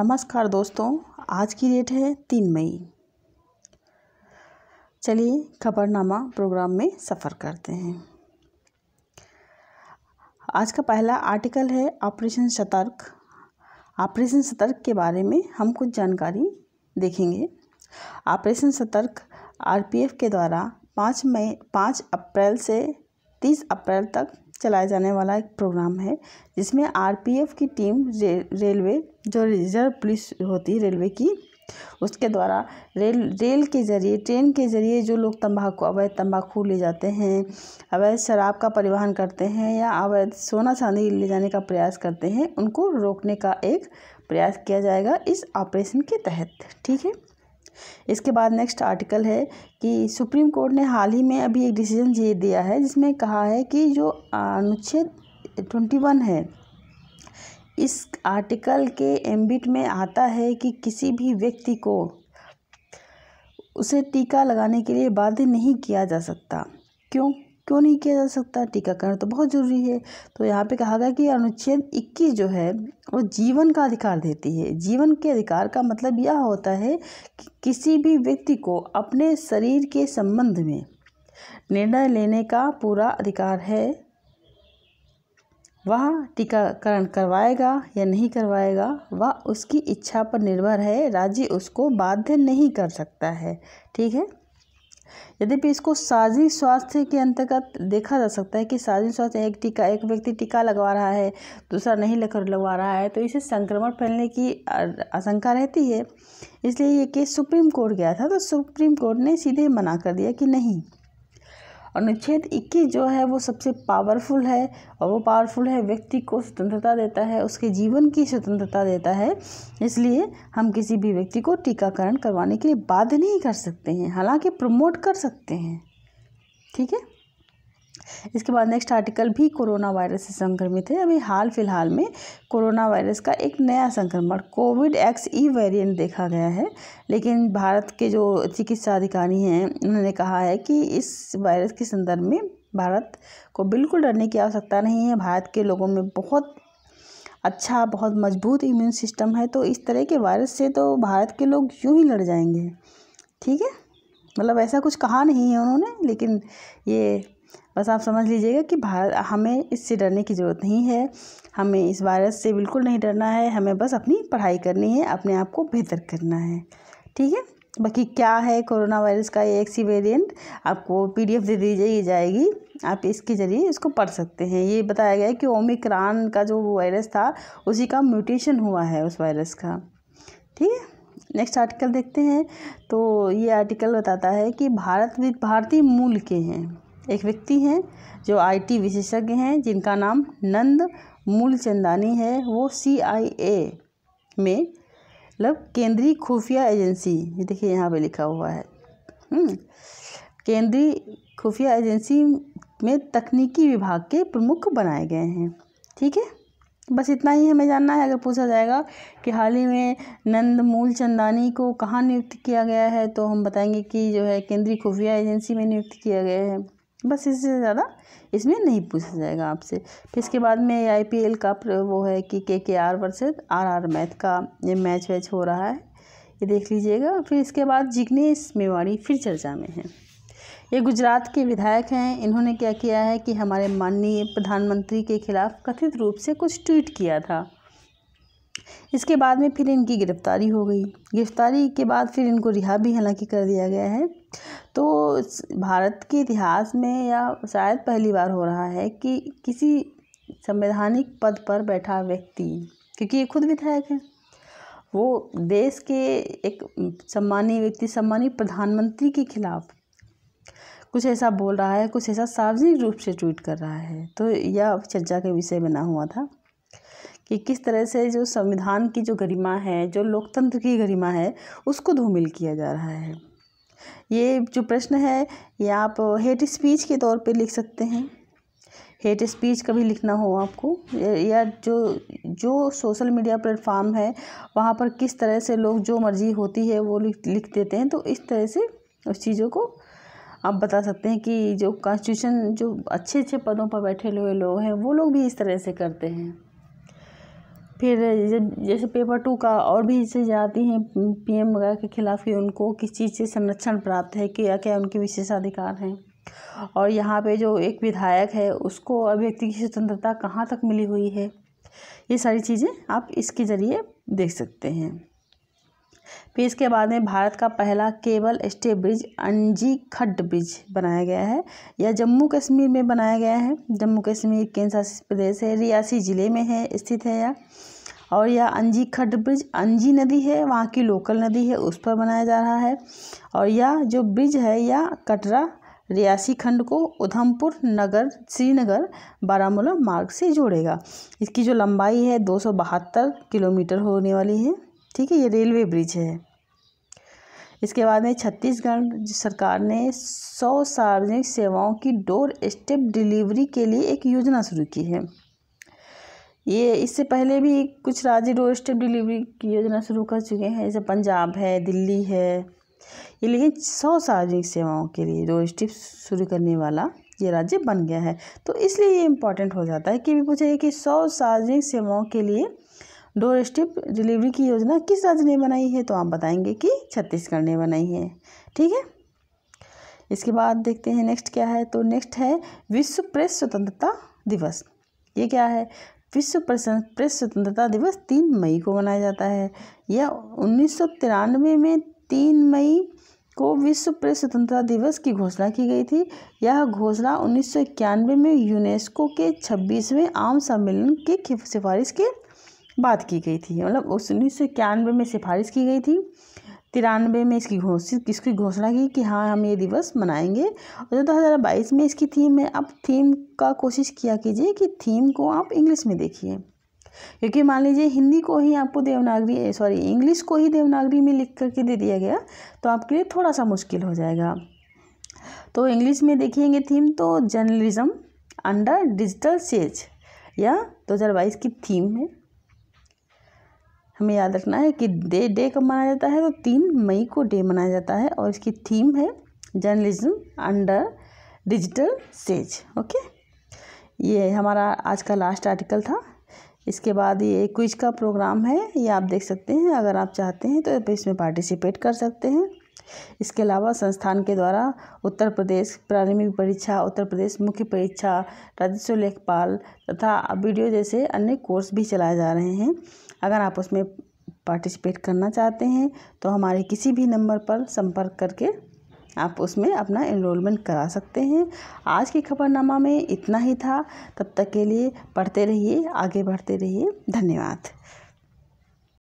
नमस्कार दोस्तों आज की डेट है तीन मई चलिए खबरनामा प्रोग्राम में सफ़र करते हैं आज का पहला आर्टिकल है ऑपरेशन सतर्क ऑपरेशन सतर्क के बारे में हम कुछ जानकारी देखेंगे ऑपरेशन सतर्क आरपीएफ के द्वारा पाँच मई पाँच अप्रैल से तीस अप्रैल तक चलाया जाने वाला एक प्रोग्राम है जिसमें आरपीएफ की टीम रे, रेलवे जो रिजर्व पुलिस होती है रेलवे की उसके द्वारा रेल रेल के ज़रिए ट्रेन के ज़रिए जो लोग तंबाकू अवैध तंबाकू ले जाते हैं अवैध शराब का परिवहन करते हैं या अवैध सोना चांदी ले जाने का प्रयास करते हैं उनको रोकने का एक प्रयास किया जाएगा इस ऑपरेशन के तहत ठीक है इसके बाद नेक्स्ट आर्टिकल है कि सुप्रीम कोर्ट ने हाल ही में अभी एक डिसीजन ये दिया है जिसमें कहा है कि जो अनुच्छेद ट्वेंटी वन है इस आर्टिकल के एम्बिट में आता है कि किसी भी व्यक्ति को उसे टीका लगाने के लिए बाध्य नहीं किया जा सकता क्यों क्यों नहीं किया जा सकता टीकाकरण तो बहुत ज़रूरी है तो यहाँ पे कहा गया कि अनुच्छेद 21 जो है वो जीवन का अधिकार देती है जीवन के अधिकार का मतलब यह होता है कि किसी भी व्यक्ति को अपने शरीर के संबंध में निर्णय लेने का पूरा अधिकार है वह टीकाकरण करवाएगा या नहीं करवाएगा वह उसकी इच्छा पर निर्भर है राज्य उसको बाध्य नहीं कर सकता है ठीक है यद्यपि इसको शारीरिक स्वास्थ्य के अंतर्गत देखा जा सकता है कि साझी स्वास्थ्य एक टीका एक व्यक्ति टीका लगवा रहा है दूसरा नहीं लगकर लगवा रहा है तो इसे संक्रमण फैलने की आशंका रहती है इसलिए ये केस सुप्रीम कोर्ट गया था तो सुप्रीम कोर्ट ने सीधे मना कर दिया कि नहीं अनुच्छेद 21 जो है वो सबसे पावरफुल है और वो पावरफुल है व्यक्ति को स्वतंत्रता देता है उसके जीवन की स्वतंत्रता देता है इसलिए हम किसी भी व्यक्ति को टीकाकरण करवाने के लिए बाध्य नहीं कर सकते हैं हालांकि प्रमोट कर सकते हैं ठीक है इसके बाद नेक्स्ट आर्टिकल भी कोरोना वायरस से संक्रमित है अभी हाल फिलहाल में कोरोना वायरस का एक नया संक्रमण कोविड एक्स ई वेरिएंट देखा गया है लेकिन भारत के जो चिकित्सा अधिकारी हैं उन्होंने कहा है कि इस वायरस के संदर्भ में भारत को बिल्कुल डरने की आवश्यकता नहीं है भारत के लोगों में बहुत अच्छा बहुत मजबूत इम्यून सिस्टम है तो इस तरह के वायरस से तो भारत के लोग यूँ ही लड़ जाएंगे ठीक है मतलब ऐसा कुछ कहा नहीं है उन्होंने लेकिन ये बस आप समझ लीजिएगा कि भारत हमें इससे डरने की ज़रूरत नहीं है हमें इस वायरस से बिल्कुल नहीं डरना है हमें बस अपनी पढ़ाई करनी है अपने आप को बेहतर करना है ठीक है बाकी क्या है कोरोना वायरस का एक सी वेरियंट आपको एफ दे दी जाएगी जाएगी आप इसके ज़रिए इसको पढ़ सकते हैं ये बताया गया है कि ओमिक्रान का जो वायरस था उसी का म्यूटेशन हुआ है उस वायरस का ठीक है नेक्स्ट आर्टिकल देखते हैं तो ये आर्टिकल बताता है कि भारत भारतीय मूल के हैं एक व्यक्ति हैं जो आईटी विशेषज्ञ हैं जिनका नाम नंद मूलचंदानी है वो सीआईए में मतलब केंद्रीय खुफिया एजेंसी ये देखिए यहाँ पे लिखा हुआ है हम्म, केंद्रीय खुफिया एजेंसी में तकनीकी विभाग के प्रमुख बनाए गए हैं ठीक है बस इतना ही हमें जानना है अगर पूछा जाएगा कि हाल ही में नंद मूल चंदानी को कहाँ नियुक्त किया गया है तो हम बताएंगे कि जो है केंद्रीय खुफिया एजेंसी में नियुक्त किया गया है बस इससे ज़्यादा इसमें नहीं पूछा जाएगा आपसे फिर इसके बाद में आईपीएल का वो है कि K K R versus R R मैथ का ये मैच वैच हो रहा है ये देख लीजिएगा फिर इसके बाद जिग्नेश मेवाड़ी फिर चर्चा में है ये गुजरात के विधायक हैं इन्होंने क्या किया है कि हमारे माननीय प्रधानमंत्री के खिलाफ कथित रूप से कुछ ट्वीट किया था इसके बाद में फिर इनकी गिरफ्तारी हो गई गिरफ्तारी के बाद फिर इनको रिहा भी हालांकि कर दिया गया है तो भारत के इतिहास में या शायद पहली बार हो रहा है कि किसी संवैधानिक पद पर बैठा व्यक्ति क्योंकि ये खुद विधायक है वो देश के एक सम्मानीय व्यक्ति सम्मानीय प्रधानमंत्री के खिलाफ कुछ ऐसा बोल रहा है कुछ ऐसा सार्वजनिक रूप से ट्वीट कर रहा है तो यह चर्चा के विषय बना हुआ था कि किस तरह से जो संविधान की जो गरिमा है जो लोकतंत्र की गरिमा है उसको धूमिल किया जा रहा है ये जो प्रश्न है ये आप हेट स्पीच के तौर पे लिख सकते हैं हेट स्पीच कभी लिखना हो आपको या जो जो सोशल मीडिया प्लेटफॉर्म है वहाँ पर किस तरह से लोग जो मर्जी होती है वो लिख लिख देते हैं तो इस तरह से उस चीज़ों को आप बता सकते हैं कि जो कॉन्स्टिट्यूशन जो अच्छे अच्छे पदों पर बैठे हुए लोग हैं वो लोग भी इस तरह से करते हैं फिर जैसे पेपर टू का और भी जैसे जाती हैं पी एम वगैरह के खिलाफ कि उनको किस चीज़ से संरक्षण प्राप्त है क्या क्या उनके विशेषाधिकार हैं और यहाँ पे जो एक विधायक है उसको अभिव्यक्ति की स्वतंत्रता कहाँ तक मिली हुई है ये सारी चीज़ें आप इसके ज़रिए देख सकते हैं फिर इसके बाद में भारत का पहला केबल स्टे ब्रिज अंजी खड्ड ब्रिज बनाया गया है यह जम्मू कश्मीर में बनाया गया है जम्मू कश्मीर केंद्र शासित प्रदेश है रियासी ज़िले में है स्थित है यह और यह अंजी खड्ड ब्रिज अंजी नदी है वहाँ की लोकल नदी है उस पर बनाया जा रहा है और यह जो ब्रिज है यह कटरा रियासी खंड को उधमपुर नगर श्रीनगर बारामूला मार्ग से जोड़ेगा इसकी जो लंबाई है दो किलोमीटर होने वाली है ठीक है ये रेलवे ब्रिज है इसके बाद में छत्तीसगढ़ सरकार ने सौ सार्वजनिक सेवाओं की डोर स्टेप डिलीवरी के लिए एक योजना शुरू की है ये इससे पहले भी कुछ राज्य डोर स्टेप डिलीवरी की योजना शुरू कर चुके हैं जैसे पंजाब है दिल्ली है ये लेकिन सौ सार्वजनिक सेवाओं के लिए डोर स्टेप शुरू करने वाला ये राज्य बन गया है तो इसलिए ये इम्पोर्टेंट हो जाता है कि भी पूछा कि सौ सार्वजनिक सेवाओं के लिए डोर स्टेप डिलीवरी की योजना किस राज्य ने बनाई है तो आप बताएंगे कि छत्तीसगढ़ ने बनाई है ठीक है इसके बाद देखते हैं नेक्स्ट क्या है तो नेक्स्ट है विश्व प्रेस स्वतंत्रता दिवस ये क्या है विश्व प्रेस स्वतंत्रता दिवस तीन मई को मनाया जाता है यह उन्नीस में तीन मई को विश्व प्रेस स्वतंत्रता दिवस की घोषणा की गई थी यह घोषणा उन्नीस में यूनेस्को के 26वें आम सम्मेलन की सिफारिश के बात की गई थी मतलब उन्नीस सौ इक्यानवे में सिफारिश की गई थी तिरानवे में इसकी घोषित इसकी घोषणा की कि हाँ हम ये दिवस मनाएंगे और दो हज़ार बाईस में इसकी थीम है अब थीम का कोशिश किया कीजिए कि थीम को आप इंग्लिश में देखिए क्योंकि मान लीजिए हिंदी को ही आपको देवनागरी सॉरी इंग्लिश को ही देवनागरी में लिख करके दे दिया गया तो आपके लिए थोड़ा सा मुश्किल हो जाएगा तो इंग्लिश में देखेंगे थीम तो जर्नलिज्म अंडर डिजिटल सेज या दो हज़ार बाईस की थीम है हमें याद रखना है कि डे डे कब मनाया जाता है तो तीन मई को डे मनाया जाता है और इसकी थीम है journalism under digital siege okay ये हमारा आज का लास्ट आर्टिकल था इसके बाद ये क्विज का प्रोग्राम है ये आप देख सकते हैं अगर आप चाहते हैं तो इसमें पार्टिसिपेट कर सकते हैं इसके अलावा संस्थान के द्वारा उत्तर प्रदेश प्रारंभिक परीक्षा उत्तर प्रदेश मुख्य परीक्षा राजस्व लेखपाल तथा वीडियो जैसे अन्य कोर्स भी चलाए जा रहे हैं अगर आप उसमें पार्टिसिपेट करना चाहते हैं तो हमारे किसी भी नंबर पर संपर्क करके आप उसमें अपना इनरोलमेंट करा सकते हैं आज की खबरनामा में इतना ही था तब तक के लिए पढ़ते रहिए आगे बढ़ते रहिए धन्यवाद